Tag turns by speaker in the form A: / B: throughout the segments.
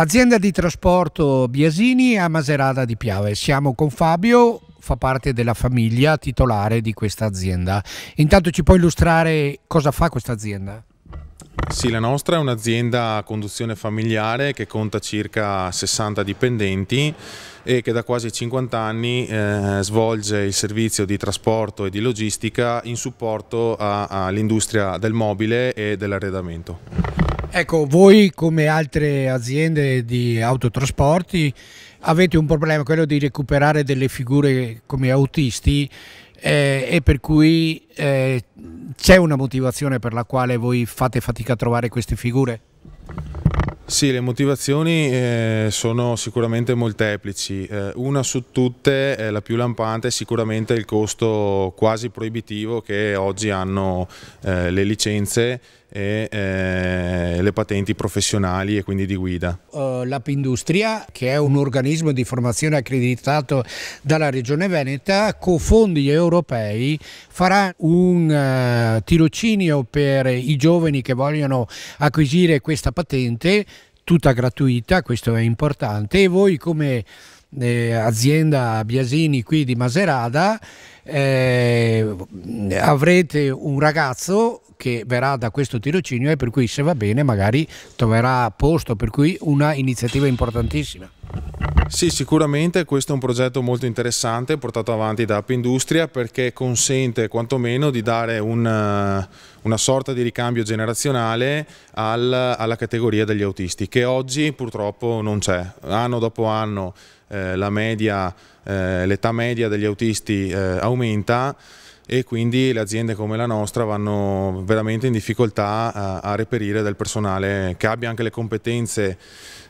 A: Azienda di trasporto Biasini a Maserata di Piave. Siamo con Fabio, fa parte della famiglia titolare di questa azienda. Intanto ci puoi illustrare cosa fa questa azienda?
B: Sì, la nostra è un'azienda a conduzione familiare che conta circa 60 dipendenti e che da quasi 50 anni eh, svolge il servizio di trasporto e di logistica in supporto all'industria del mobile e dell'arredamento.
A: Ecco, voi come altre aziende di autotrasporti avete un problema, quello di recuperare delle figure come autisti eh, e per cui eh, c'è una motivazione per la quale voi fate fatica a trovare queste figure? Sì, le motivazioni
B: eh, sono sicuramente molteplici. Eh, una su tutte, eh, la più lampante, è sicuramente il costo quasi proibitivo che oggi hanno eh, le licenze e eh, le patenti professionali e quindi di guida.
A: Eh, L'App Industria, che è un organismo di formazione accreditato dalla Regione Veneta, con fondi europei farà un tirocinio per i giovani che vogliono acquisire questa patente tutta gratuita, questo è importante, e voi come eh, azienda Biasini qui di Maserada eh, avrete un ragazzo che verrà da questo tirocinio e per cui se va bene magari troverà posto, per cui una iniziativa importantissima.
B: Sì, sicuramente questo è un progetto molto interessante portato avanti da App Industria perché consente quantomeno di dare un, eh, una sorta di ricambio generazionale al, alla categoria degli autisti che oggi purtroppo non c'è. Anno dopo anno eh, l'età media, eh, media degli autisti eh, aumenta e quindi le aziende come la nostra vanno veramente in difficoltà a, a reperire del personale che abbia anche le competenze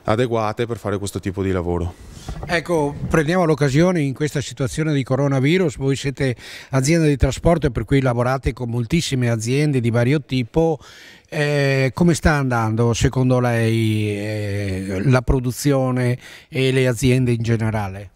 B: adeguate per fare questo tipo di lavoro.
A: Ecco, prendiamo l'occasione in questa situazione di coronavirus, voi siete azienda di trasporto per cui lavorate con moltissime aziende di vario tipo, eh, come sta andando secondo lei eh, la produzione e le aziende in generale?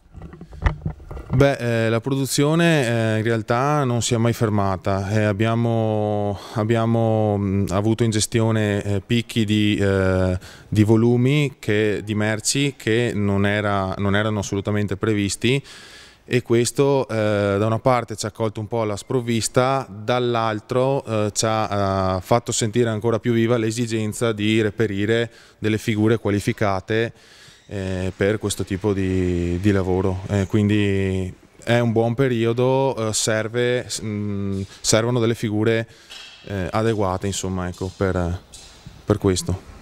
A: Beh,
B: eh, la produzione eh, in realtà non si è mai fermata, eh, abbiamo, abbiamo mh, avuto in gestione eh, picchi di, eh, di volumi che, di merci che non, era, non erano assolutamente previsti e questo eh, da una parte ci ha colto un po' alla sprovvista, dall'altro eh, ci ha eh, fatto sentire ancora più viva l'esigenza di reperire delle figure qualificate eh, per questo tipo di, di lavoro. Eh, quindi è un buon periodo, eh, serve, mh, mm, servono delle figure eh, adeguate insomma, ecco, per, per questo.